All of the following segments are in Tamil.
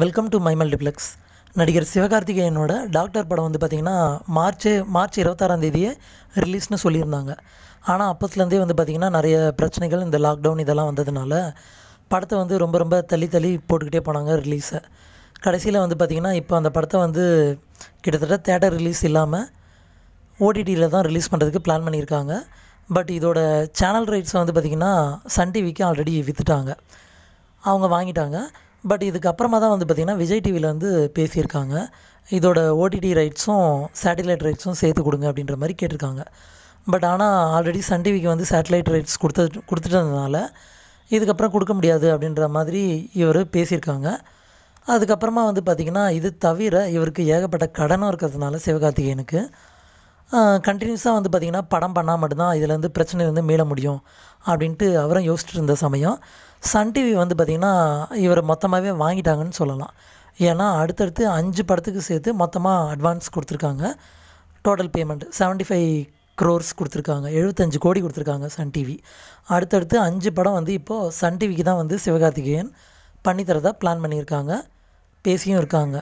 வெல்கம் டு மை மல்டிப்ளெக்ஸ் நடிகர் சிவகார்த்திகேயனோட டாக்டர் படம் வந்து பார்த்திங்கன்னா மார்ச் மார்ச் இருபத்தாறாம் தேதியே ரிலீஸ்னு சொல்லியிருந்தாங்க ஆனால் அப்போத்துலேருந்தே வந்து பார்த்திங்கன்னா நிறைய பிரச்சனைகள் இந்த லாக்டவுன் இதெல்லாம் வந்ததுனால படத்தை வந்து ரொம்ப ரொம்ப தள்ளி தள்ளி போட்டுக்கிட்டே போனாங்க ரிலீஸை கடைசியில் வந்து பார்த்திங்கன்னா இப்போ அந்த படத்தை வந்து கிட்டத்தட்ட தேட்டர் ரிலீஸ் இல்லாமல் ஓடிடியில் தான் ரிலீஸ் பண்ணுறதுக்கு பிளான் பண்ணியிருக்காங்க பட் இதோட சேனல் ரைட்ஸை வந்து பார்த்திங்கன்னா சன் டிவிக்கு ஆல்ரெடி விற்றுட்டாங்க அவங்க வாங்கிட்டாங்க பட் இதுக்கப்புறமா தான் வந்து பார்த்திங்கன்னா விஜய் டிவியில் வந்து பேசியிருக்காங்க இதோட ஓடிடி ரைட்ஸும் சேட்டிலைட் ரைட்ஸும் சேர்த்து கொடுங்க அப்படின்ற மாதிரி கேட்டிருக்காங்க பட் ஆனால் ஆல்ரெடி சன் டிவிக்கு வந்து சேட்டிலைட் ரைட்ஸ் கொடுத்து கொடுத்துட்டதுனால இதுக்கப்புறம் கொடுக்க முடியாது அப்படின்ற மாதிரி இவர் பேசியிருக்காங்க அதுக்கப்புறமா வந்து பார்த்திங்கன்னா இது தவிர இவருக்கு ஏகப்பட்ட கடனும் இருக்கிறதுனால சிவகார்த்திகேயனுக்கு கண்டினியூஸாக வந்து பார்த்திங்கன்னா படம் பண்ணால் மட்டும்தான் இதில் வந்து வந்து மீள முடியும் அப்படின்ட்டு அவரும் யோசிச்சுட்டு இருந்த சமயம் சன் டிவி வந்து பார்த்திங்கன்னா இவர் மொத்தமாகவே வாங்கிட்டாங்கன்னு சொல்லலாம் ஏன்னா அடுத்தடுத்து அஞ்சு படத்துக்கு சேர்த்து மொத்தமாக அட்வான்ஸ் கொடுத்துருக்காங்க total payment seventy five crores கொடுத்துருக்காங்க எழுபத்தஞ்சு கோடி கொடுத்துருக்காங்க சன் டிவி அடுத்தடுத்து அஞ்சு படம் வந்து இப்போது சன் டிவிக்கு தான் வந்து சிவகார்த்திகேயன் பண்ணித்தரதா பிளான் பண்ணியிருக்காங்க பேசியும் இருக்காங்க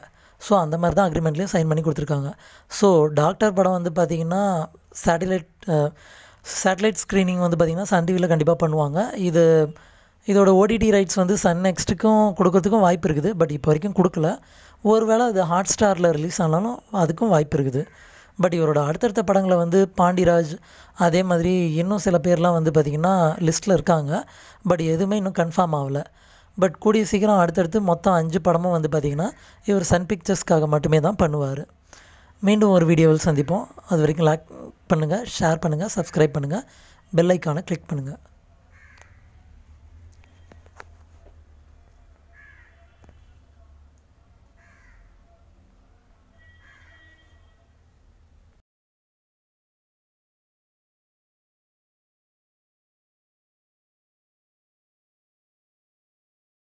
ஸோ அந்த மாதிரி தான் அக்ரிமெண்ட்லேயும் சைன் பண்ணி கொடுத்துருக்காங்க ஸோ டாக்டர் படம் வந்து பார்த்திங்கன்னா சேட்டிலைட் சேட்டலைட் ஸ்க்ரீனிங் வந்து பார்த்திங்கன்னா சன் டிவியில் கண்டிப்பாக பண்ணுவாங்க இது இதோட ஓடிடி ரைட்ஸ் வந்து சன் நெக்ஸ்ட்டுக்கும் கொடுக்கறதுக்கும் வாய்ப்பு இருக்குது பட் இப்போ வரைக்கும் கொடுக்கல ஒருவேளை அது ஹாட் ஸ்டாரில் ரிலீஸ் ஆனாலும் அதுக்கும் வாய்ப்பு இருக்குது பட் இவரோட அடுத்தடுத்த படங்களை வந்து பாண்டிராஜ் அதே மாதிரி இன்னும் சில பேர்லாம் வந்து பார்த்திங்கன்னா லிஸ்ட்டில் இருக்காங்க பட் எதுவுமே இன்னும் கன்ஃபார்ம் ஆகலை பட் கூடிய சீக்கிரம் அடுத்தடுத்து மொத்தம் அஞ்சு படமும் வந்து பார்த்திங்கன்னா இவர் சன் பிக்சர்ஸ்க்காக மட்டுமே தான் பண்ணுவார் மீண்டும் ஒரு வீடியோவில் சந்திப்போம் அது வரைக்கும் லைக் பண்ணுங்கள் ஷேர் பண்ணுங்கள் சப்ஸ்கிரைப் பண்ணுங்கள் பெல் கிளிக் பண்ணுங்கள்